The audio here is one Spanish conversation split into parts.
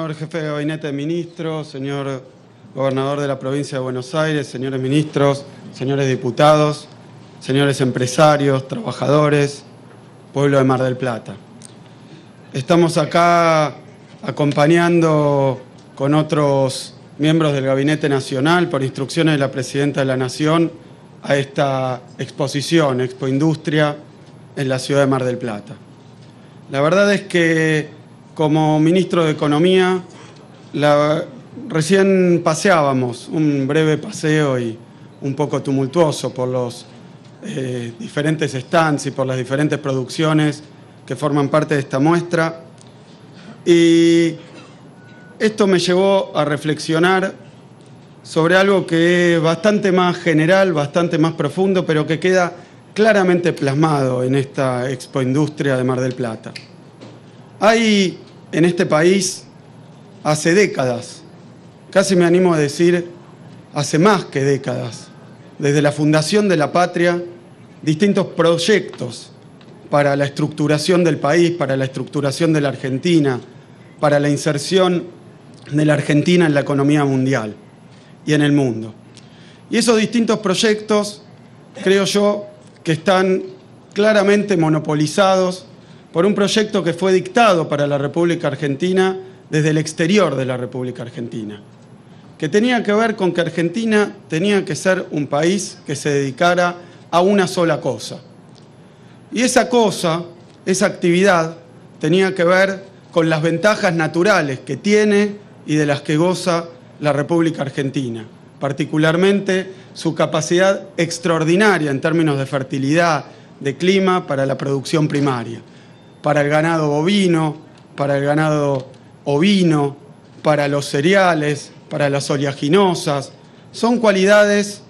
señor jefe de gabinete de ministros, señor gobernador de la provincia de Buenos Aires, señores ministros, señores diputados, señores empresarios, trabajadores, pueblo de Mar del Plata. Estamos acá acompañando con otros miembros del Gabinete Nacional por instrucciones de la Presidenta de la Nación a esta exposición, Expo Industria, en la ciudad de Mar del Plata. La verdad es que como ministro de Economía, recién paseábamos, un breve paseo y un poco tumultuoso por los eh, diferentes stands y por las diferentes producciones que forman parte de esta muestra. Y esto me llevó a reflexionar sobre algo que es bastante más general, bastante más profundo, pero que queda claramente plasmado en esta expoindustria de Mar del Plata. Hay en este país, hace décadas, casi me animo a decir, hace más que décadas, desde la fundación de la patria, distintos proyectos para la estructuración del país, para la estructuración de la Argentina, para la inserción de la Argentina en la economía mundial y en el mundo. Y esos distintos proyectos, creo yo, que están claramente monopolizados por un proyecto que fue dictado para la República Argentina desde el exterior de la República Argentina, que tenía que ver con que Argentina tenía que ser un país que se dedicara a una sola cosa. Y esa cosa, esa actividad, tenía que ver con las ventajas naturales que tiene y de las que goza la República Argentina, particularmente su capacidad extraordinaria en términos de fertilidad, de clima para la producción primaria para el ganado bovino, para el ganado ovino, para los cereales, para las oleaginosas. Son cualidades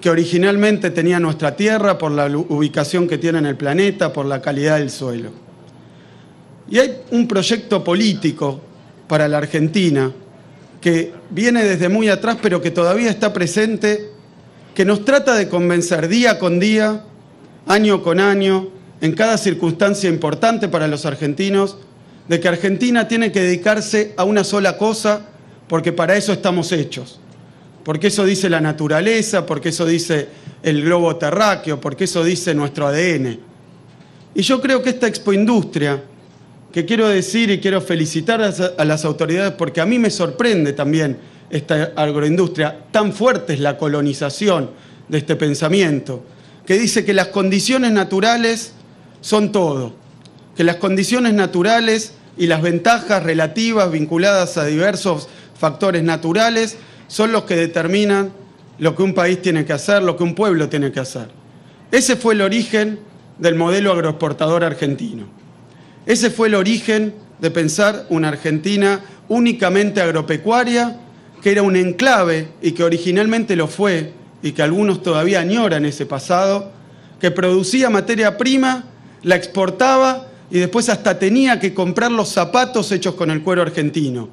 que originalmente tenía nuestra tierra por la ubicación que tiene en el planeta, por la calidad del suelo. Y hay un proyecto político para la Argentina que viene desde muy atrás, pero que todavía está presente, que nos trata de convencer día con día, año con año, en cada circunstancia importante para los argentinos, de que Argentina tiene que dedicarse a una sola cosa, porque para eso estamos hechos, porque eso dice la naturaleza, porque eso dice el globo terráqueo, porque eso dice nuestro ADN. Y yo creo que esta expoindustria, que quiero decir y quiero felicitar a las autoridades, porque a mí me sorprende también esta agroindustria, tan fuerte es la colonización de este pensamiento, que dice que las condiciones naturales son todo, que las condiciones naturales y las ventajas relativas vinculadas a diversos factores naturales son los que determinan lo que un país tiene que hacer, lo que un pueblo tiene que hacer. Ese fue el origen del modelo agroexportador argentino. Ese fue el origen de pensar una Argentina únicamente agropecuaria, que era un enclave y que originalmente lo fue y que algunos todavía añoran ese pasado, que producía materia prima la exportaba y después hasta tenía que comprar los zapatos hechos con el cuero argentino,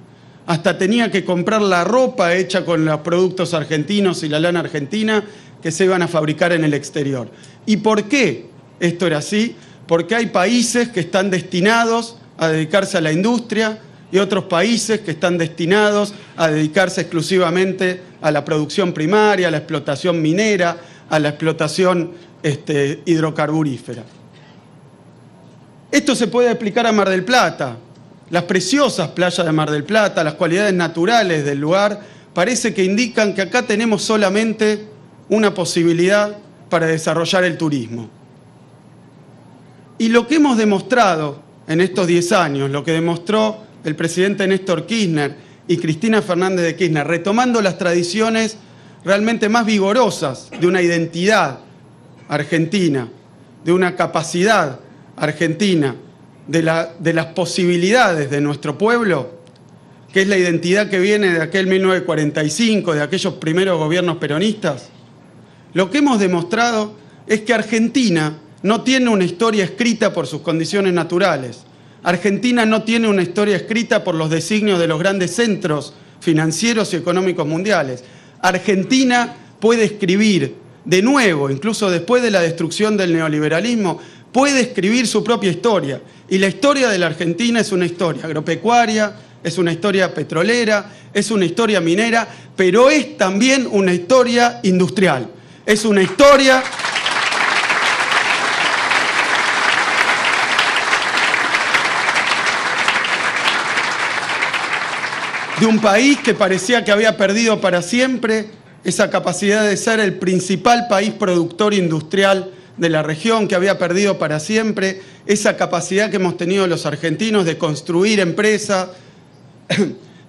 hasta tenía que comprar la ropa hecha con los productos argentinos y la lana argentina que se iban a fabricar en el exterior. ¿Y por qué esto era así? Porque hay países que están destinados a dedicarse a la industria y otros países que están destinados a dedicarse exclusivamente a la producción primaria, a la explotación minera, a la explotación este, hidrocarburífera. Esto se puede aplicar a Mar del Plata. Las preciosas playas de Mar del Plata, las cualidades naturales del lugar, parece que indican que acá tenemos solamente una posibilidad para desarrollar el turismo. Y lo que hemos demostrado en estos 10 años, lo que demostró el presidente Néstor Kirchner y Cristina Fernández de Kirchner, retomando las tradiciones realmente más vigorosas de una identidad argentina, de una capacidad Argentina, de, de las posibilidades de nuestro pueblo, que es la identidad que viene de aquel 1945, de aquellos primeros gobiernos peronistas, lo que hemos demostrado es que Argentina no tiene una historia escrita por sus condiciones naturales. Argentina no tiene una historia escrita por los designios de los grandes centros financieros y económicos mundiales. Argentina puede escribir de nuevo, incluso después de la destrucción del neoliberalismo, puede escribir su propia historia. Y la historia de la Argentina es una historia agropecuaria, es una historia petrolera, es una historia minera, pero es también una historia industrial. Es una historia... de un país que parecía que había perdido para siempre esa capacidad de ser el principal país productor industrial de la región que había perdido para siempre esa capacidad que hemos tenido los argentinos de construir empresa,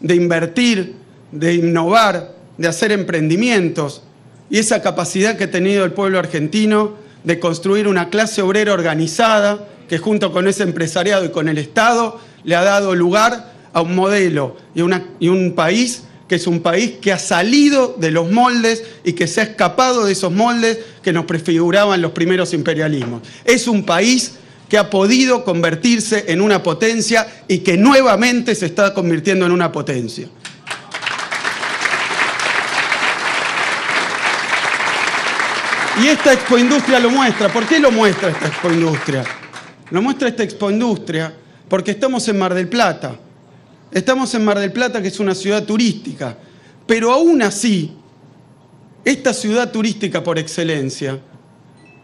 de invertir, de innovar, de hacer emprendimientos, y esa capacidad que ha tenido el pueblo argentino de construir una clase obrera organizada que junto con ese empresariado y con el Estado le ha dado lugar a un modelo y, y un país que es un país que ha salido de los moldes y que se ha escapado de esos moldes que nos prefiguraban los primeros imperialismos. Es un país que ha podido convertirse en una potencia y que nuevamente se está convirtiendo en una potencia. Y esta expoindustria lo muestra. ¿Por qué lo muestra esta expoindustria? Lo muestra esta expoindustria porque estamos en Mar del Plata Estamos en Mar del Plata, que es una ciudad turística, pero aún así, esta ciudad turística por excelencia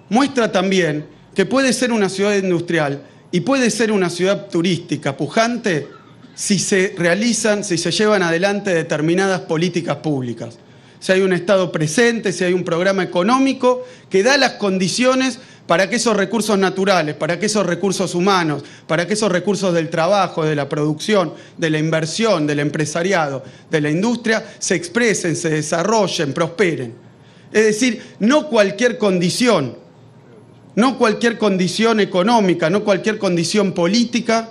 muestra también que puede ser una ciudad industrial y puede ser una ciudad turística pujante si se realizan, si se llevan adelante determinadas políticas públicas. Si hay un Estado presente, si hay un programa económico que da las condiciones para que esos recursos naturales, para que esos recursos humanos, para que esos recursos del trabajo, de la producción, de la inversión, del empresariado, de la industria, se expresen, se desarrollen, prosperen. Es decir, no cualquier condición, no cualquier condición económica, no cualquier condición política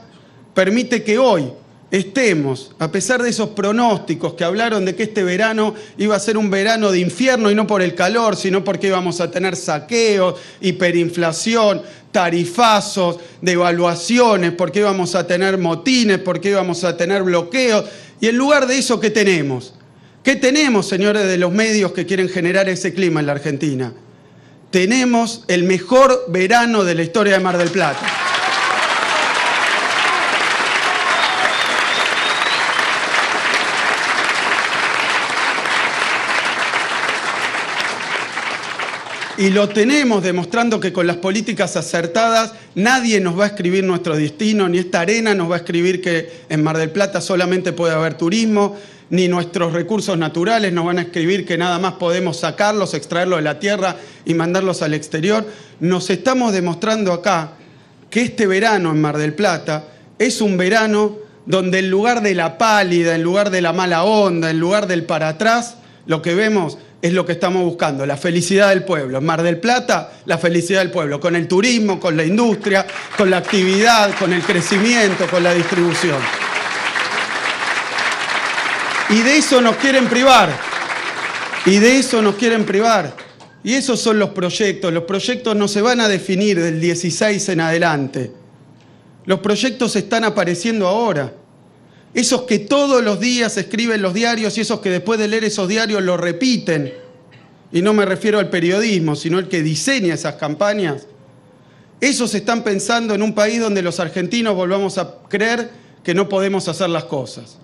permite que hoy estemos, a pesar de esos pronósticos que hablaron de que este verano iba a ser un verano de infierno y no por el calor, sino porque íbamos a tener saqueos, hiperinflación, tarifazos, devaluaciones, porque íbamos a tener motines, porque íbamos a tener bloqueos. Y en lugar de eso, ¿qué tenemos? ¿Qué tenemos, señores de los medios que quieren generar ese clima en la Argentina? Tenemos el mejor verano de la historia de Mar del Plata. y lo tenemos demostrando que con las políticas acertadas nadie nos va a escribir nuestro destino, ni esta arena nos va a escribir que en Mar del Plata solamente puede haber turismo, ni nuestros recursos naturales nos van a escribir que nada más podemos sacarlos, extraerlos de la tierra y mandarlos al exterior. Nos estamos demostrando acá que este verano en Mar del Plata es un verano donde en lugar de la pálida, en lugar de la mala onda, en lugar del para atrás, lo que vemos es lo que estamos buscando, la felicidad del pueblo. En Mar del Plata, la felicidad del pueblo, con el turismo, con la industria, con la actividad, con el crecimiento, con la distribución. Y de eso nos quieren privar. Y de eso nos quieren privar. Y esos son los proyectos. Los proyectos no se van a definir del 16 en adelante. Los proyectos están apareciendo ahora esos que todos los días escriben los diarios y esos que después de leer esos diarios lo repiten, y no me refiero al periodismo, sino el que diseña esas campañas, esos están pensando en un país donde los argentinos volvamos a creer que no podemos hacer las cosas.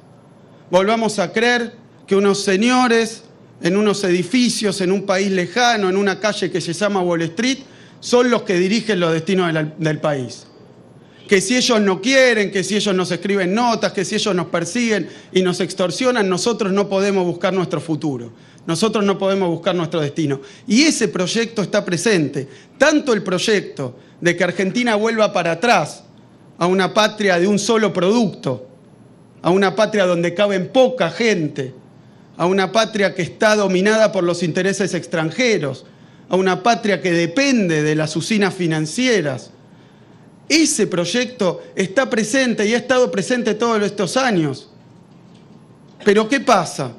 Volvamos a creer que unos señores en unos edificios, en un país lejano, en una calle que se llama Wall Street, son los que dirigen los destinos del, del país que si ellos no quieren, que si ellos nos escriben notas, que si ellos nos persiguen y nos extorsionan, nosotros no podemos buscar nuestro futuro, nosotros no podemos buscar nuestro destino. Y ese proyecto está presente, tanto el proyecto de que Argentina vuelva para atrás a una patria de un solo producto, a una patria donde caben poca gente, a una patria que está dominada por los intereses extranjeros, a una patria que depende de las usinas financieras, ese proyecto está presente y ha estado presente todos estos años. Pero ¿qué pasa?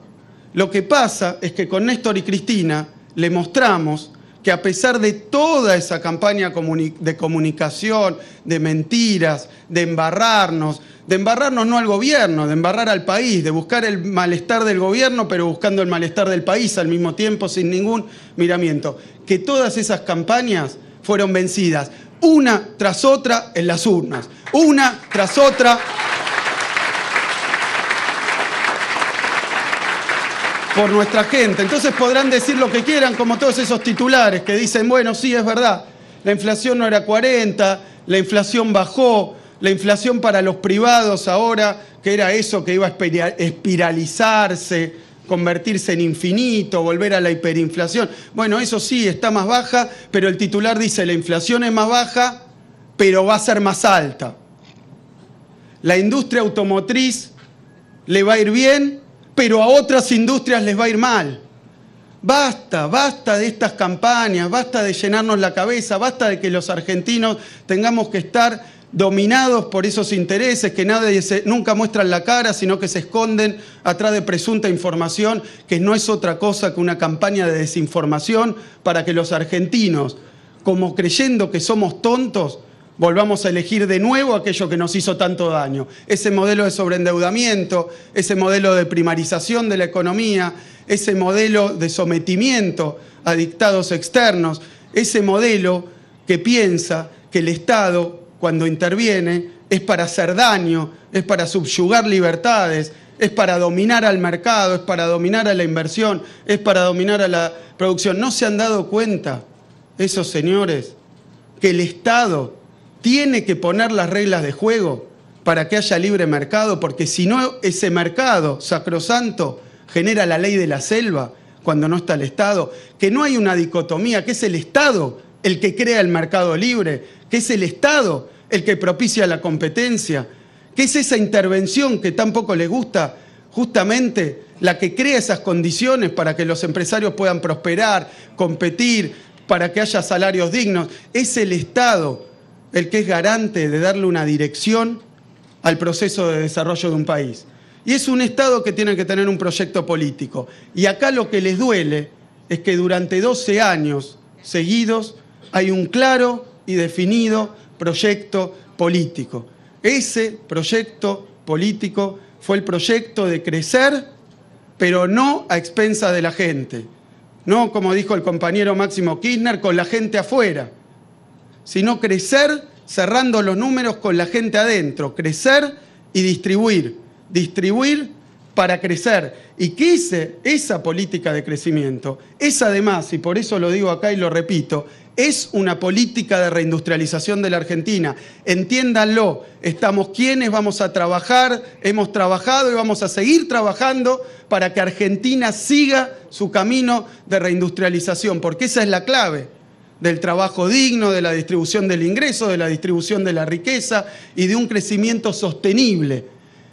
Lo que pasa es que con Néstor y Cristina le mostramos que a pesar de toda esa campaña de comunicación, de mentiras, de embarrarnos, de embarrarnos no al gobierno, de embarrar al país, de buscar el malestar del gobierno, pero buscando el malestar del país al mismo tiempo sin ningún miramiento, que todas esas campañas fueron vencidas una tras otra en las urnas, una tras otra. por nuestra gente. Entonces podrán decir lo que quieran, como todos esos titulares que dicen, bueno, sí, es verdad, la inflación no era 40, la inflación bajó, la inflación para los privados ahora, que era eso que iba a espiralizarse convertirse en infinito, volver a la hiperinflación. Bueno, eso sí, está más baja, pero el titular dice la inflación es más baja, pero va a ser más alta. La industria automotriz le va a ir bien, pero a otras industrias les va a ir mal. Basta, basta de estas campañas, basta de llenarnos la cabeza, basta de que los argentinos tengamos que estar dominados por esos intereses que nadie nunca muestran la cara, sino que se esconden atrás de presunta información, que no es otra cosa que una campaña de desinformación para que los argentinos, como creyendo que somos tontos, volvamos a elegir de nuevo aquello que nos hizo tanto daño. Ese modelo de sobreendeudamiento, ese modelo de primarización de la economía, ese modelo de sometimiento a dictados externos, ese modelo que piensa que el Estado cuando interviene es para hacer daño, es para subyugar libertades, es para dominar al mercado, es para dominar a la inversión, es para dominar a la producción. ¿No se han dado cuenta esos señores que el Estado tiene que poner las reglas de juego para que haya libre mercado? Porque si no, ese mercado sacrosanto genera la ley de la selva cuando no está el Estado, que no hay una dicotomía, que es el Estado el que crea el mercado libre, que es el Estado el que propicia la competencia, que es esa intervención que tampoco le gusta, justamente la que crea esas condiciones para que los empresarios puedan prosperar, competir, para que haya salarios dignos. Es el Estado el que es garante de darle una dirección al proceso de desarrollo de un país. Y es un Estado que tiene que tener un proyecto político. Y acá lo que les duele es que durante 12 años seguidos hay un claro y definido proyecto político. Ese proyecto político fue el proyecto de crecer, pero no a expensas de la gente. No, como dijo el compañero Máximo Kirchner, con la gente afuera, sino crecer cerrando los números con la gente adentro, crecer y distribuir. Distribuir para crecer y que esa política de crecimiento es además, y por eso lo digo acá y lo repito, es una política de reindustrialización de la Argentina. Entiéndanlo, estamos quienes vamos a trabajar, hemos trabajado y vamos a seguir trabajando para que Argentina siga su camino de reindustrialización, porque esa es la clave del trabajo digno, de la distribución del ingreso, de la distribución de la riqueza y de un crecimiento sostenible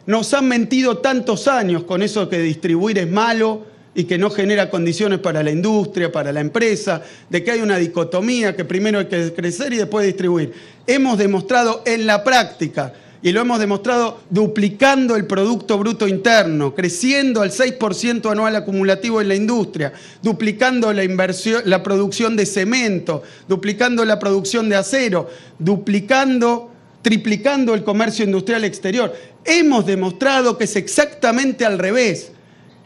nos han mentido tantos años con eso que distribuir es malo y que no genera condiciones para la industria, para la empresa, de que hay una dicotomía, que primero hay que crecer y después distribuir. Hemos demostrado en la práctica, y lo hemos demostrado duplicando el Producto Bruto Interno, creciendo al 6% anual acumulativo en la industria, duplicando la, inversión, la producción de cemento, duplicando la producción de acero, duplicando triplicando el comercio industrial exterior. Hemos demostrado que es exactamente al revés,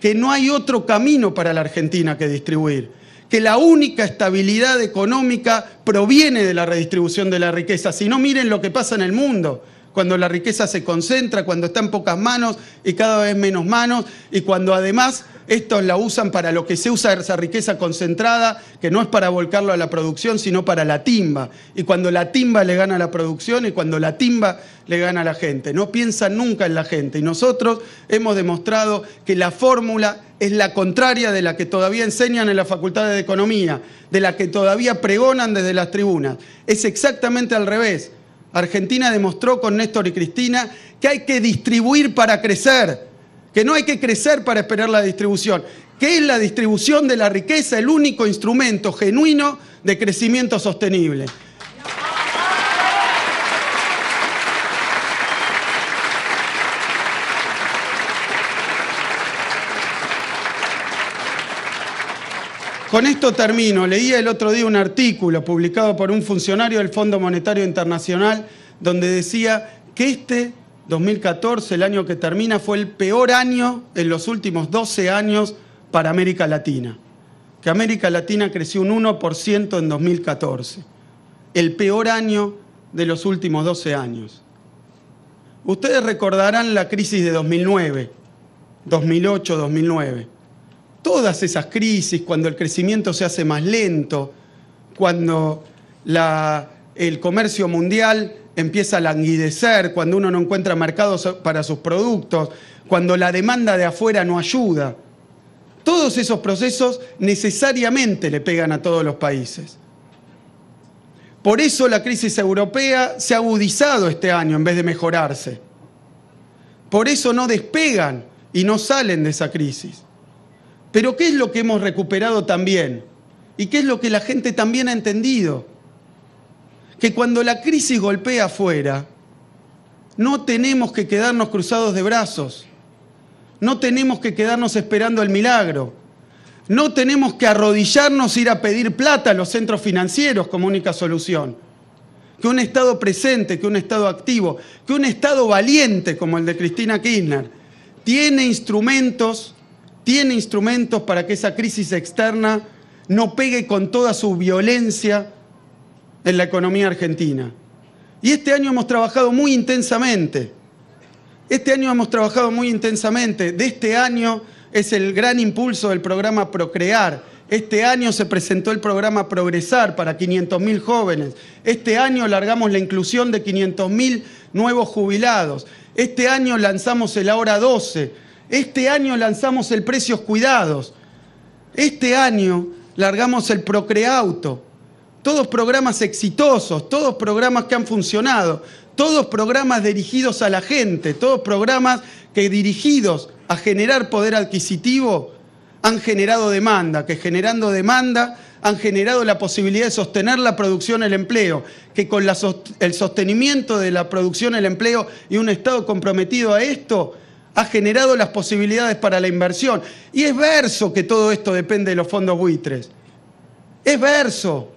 que no hay otro camino para la Argentina que distribuir, que la única estabilidad económica proviene de la redistribución de la riqueza. Si no, miren lo que pasa en el mundo, cuando la riqueza se concentra, cuando está en pocas manos y cada vez menos manos, y cuando además estos la usan para lo que se usa esa riqueza concentrada, que no es para volcarlo a la producción, sino para la timba. Y cuando la timba le gana a la producción y cuando la timba le gana a la gente. No piensan nunca en la gente. Y nosotros hemos demostrado que la fórmula es la contraria de la que todavía enseñan en la Facultad de Economía, de la que todavía pregonan desde las tribunas. Es exactamente al revés. Argentina demostró con Néstor y Cristina que hay que distribuir para crecer que no hay que crecer para esperar la distribución, que es la distribución de la riqueza, el único instrumento genuino de crecimiento sostenible. Con esto termino. Leía el otro día un artículo publicado por un funcionario del Fondo Monetario Internacional donde decía que este 2014, el año que termina, fue el peor año en los últimos 12 años para América Latina. Que América Latina creció un 1% en 2014. El peor año de los últimos 12 años. Ustedes recordarán la crisis de 2009, 2008, 2009. Todas esas crisis, cuando el crecimiento se hace más lento, cuando la, el comercio mundial empieza a languidecer, cuando uno no encuentra mercados para sus productos, cuando la demanda de afuera no ayuda. Todos esos procesos necesariamente le pegan a todos los países. Por eso la crisis europea se ha agudizado este año en vez de mejorarse. Por eso no despegan y no salen de esa crisis. Pero ¿qué es lo que hemos recuperado también? ¿Y qué es lo que la gente también ha entendido? que cuando la crisis golpea afuera, no tenemos que quedarnos cruzados de brazos, no tenemos que quedarnos esperando el milagro, no tenemos que arrodillarnos e ir a pedir plata a los centros financieros como única solución. Que un Estado presente, que un Estado activo, que un Estado valiente como el de Cristina Kirchner, tiene instrumentos, tiene instrumentos para que esa crisis externa no pegue con toda su violencia en la economía argentina. Y este año hemos trabajado muy intensamente. Este año hemos trabajado muy intensamente. De este año es el gran impulso del programa Procrear. Este año se presentó el programa Progresar para 500.000 jóvenes. Este año largamos la inclusión de 500.000 nuevos jubilados. Este año lanzamos el Ahora 12. Este año lanzamos el Precios Cuidados. Este año largamos el Procreauto todos programas exitosos, todos programas que han funcionado, todos programas dirigidos a la gente, todos programas que dirigidos a generar poder adquisitivo han generado demanda, que generando demanda han generado la posibilidad de sostener la producción, el empleo, que con el sostenimiento de la producción, el empleo y un Estado comprometido a esto, ha generado las posibilidades para la inversión. Y es verso que todo esto depende de los fondos buitres. Es verso.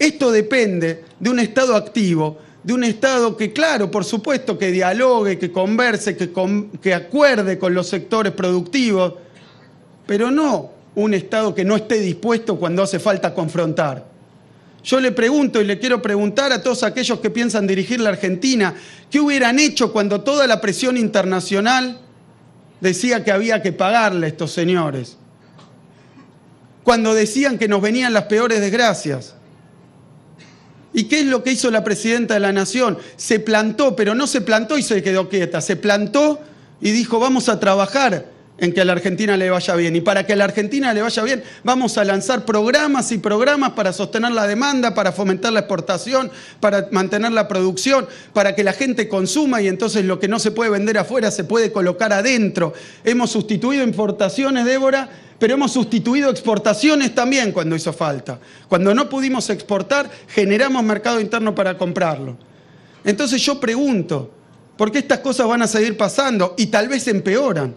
Esto depende de un Estado activo, de un Estado que, claro, por supuesto, que dialogue, que converse, que, acuerde con los sectores productivos, pero no un Estado que no esté dispuesto cuando hace falta confrontar. Yo le pregunto y le quiero preguntar a todos aquellos que piensan dirigir la Argentina, ¿qué hubieran hecho cuando toda la presión internacional decía que había que pagarle a estos señores? Cuando decían que nos venían las peores desgracias. ¿Y qué es lo que hizo la presidenta de la Nación? Se plantó, pero no se plantó y se quedó quieta, se plantó y dijo, vamos a trabajar en que a la Argentina le vaya bien. Y para que a la Argentina le vaya bien, vamos a lanzar programas y programas para sostener la demanda, para fomentar la exportación, para mantener la producción, para que la gente consuma y entonces lo que no se puede vender afuera se puede colocar adentro. Hemos sustituido importaciones, Débora, pero hemos sustituido exportaciones también cuando hizo falta. Cuando no pudimos exportar, generamos mercado interno para comprarlo. Entonces yo pregunto, ¿por qué estas cosas van a seguir pasando y tal vez empeoran?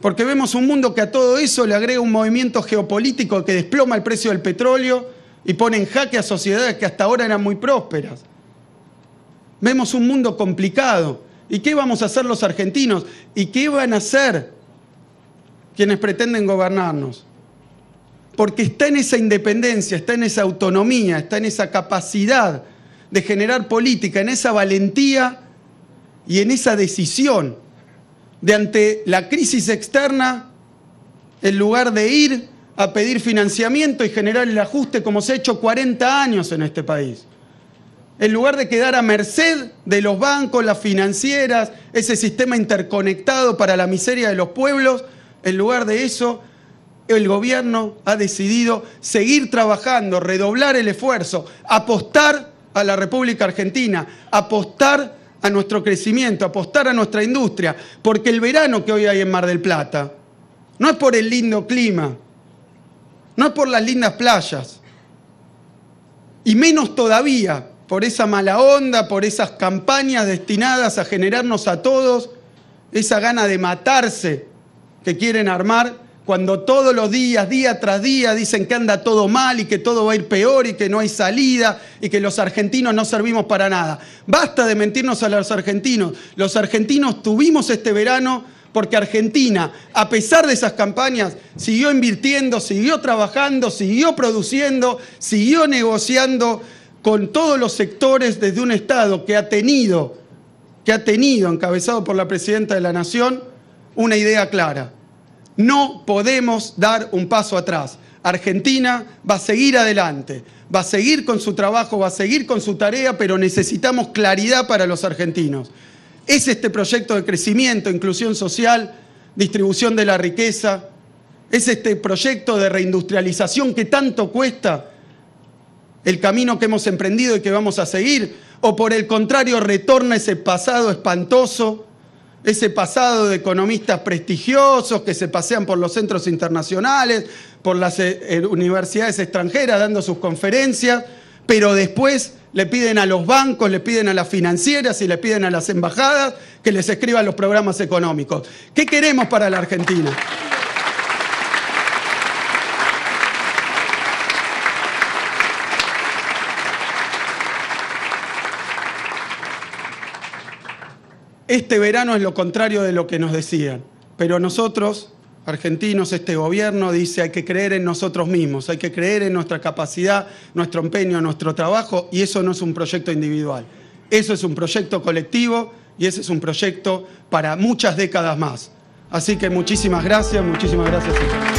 Porque vemos un mundo que a todo eso le agrega un movimiento geopolítico que desploma el precio del petróleo y pone en jaque a sociedades que hasta ahora eran muy prósperas. Vemos un mundo complicado. ¿Y qué vamos a hacer los argentinos? ¿Y qué van a hacer quienes pretenden gobernarnos? Porque está en esa independencia, está en esa autonomía, está en esa capacidad de generar política, en esa valentía y en esa decisión de ante la crisis externa, en lugar de ir a pedir financiamiento y generar el ajuste como se ha hecho 40 años en este país. En lugar de quedar a merced de los bancos, las financieras, ese sistema interconectado para la miseria de los pueblos, en lugar de eso, el gobierno ha decidido seguir trabajando, redoblar el esfuerzo, apostar a la República Argentina, apostar a nuestro crecimiento, apostar a nuestra industria, porque el verano que hoy hay en Mar del Plata no es por el lindo clima, no es por las lindas playas, y menos todavía por esa mala onda, por esas campañas destinadas a generarnos a todos esa gana de matarse que quieren armar cuando todos los días, día tras día, dicen que anda todo mal y que todo va a ir peor y que no hay salida y que los argentinos no servimos para nada. Basta de mentirnos a los argentinos. Los argentinos tuvimos este verano porque Argentina, a pesar de esas campañas, siguió invirtiendo, siguió trabajando, siguió produciendo, siguió negociando con todos los sectores desde un Estado que ha tenido, que ha tenido, encabezado por la Presidenta de la Nación, una idea clara no podemos dar un paso atrás. Argentina va a seguir adelante, va a seguir con su trabajo, va a seguir con su tarea, pero necesitamos claridad para los argentinos. Es este proyecto de crecimiento, inclusión social, distribución de la riqueza, es este proyecto de reindustrialización que tanto cuesta el camino que hemos emprendido y que vamos a seguir, o por el contrario retorna ese pasado espantoso ese pasado de economistas prestigiosos que se pasean por los centros internacionales, por las eh, eh, universidades extranjeras dando sus conferencias, pero después le piden a los bancos, le piden a las financieras y le piden a las embajadas que les escriban los programas económicos. ¿Qué queremos para la Argentina? Este verano es lo contrario de lo que nos decían, pero nosotros, argentinos, este gobierno dice hay que creer en nosotros mismos, hay que creer en nuestra capacidad, nuestro empeño, nuestro trabajo, y eso no es un proyecto individual, eso es un proyecto colectivo y ese es un proyecto para muchas décadas más. Así que muchísimas gracias, muchísimas gracias.